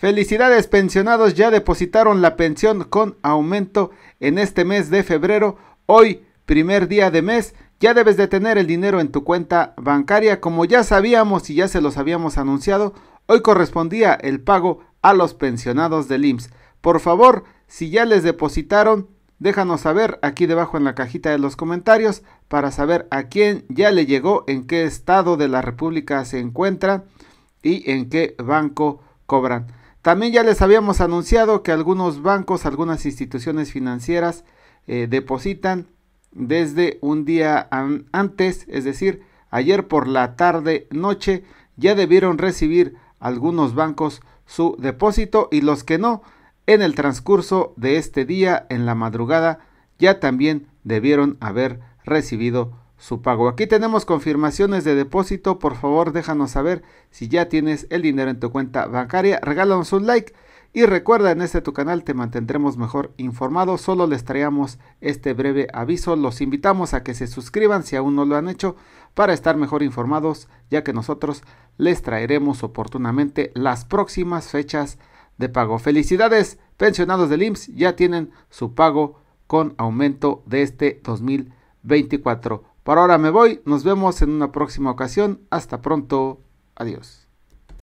Felicidades pensionados, ya depositaron la pensión con aumento en este mes de febrero. Hoy, primer día de mes, ya debes de tener el dinero en tu cuenta bancaria. Como ya sabíamos y ya se los habíamos anunciado, hoy correspondía el pago a los pensionados del IMSS. Por favor, si ya les depositaron, déjanos saber aquí debajo en la cajita de los comentarios para saber a quién ya le llegó, en qué estado de la República se encuentra y en qué banco cobran. También ya les habíamos anunciado que algunos bancos, algunas instituciones financieras eh, depositan desde un día antes, es decir, ayer por la tarde noche, ya debieron recibir algunos bancos su depósito y los que no, en el transcurso de este día, en la madrugada, ya también debieron haber recibido su pago. Aquí tenemos confirmaciones de depósito. Por favor, déjanos saber si ya tienes el dinero en tu cuenta bancaria. Regálanos un like. Y recuerda, en este tu canal te mantendremos mejor informado. Solo les traemos este breve aviso. Los invitamos a que se suscriban si aún no lo han hecho para estar mejor informados, ya que nosotros les traeremos oportunamente las próximas fechas de pago. Felicidades, pensionados del IMSS, ya tienen su pago con aumento de este 2024. Por ahora me voy, nos vemos en una próxima ocasión, hasta pronto, adiós.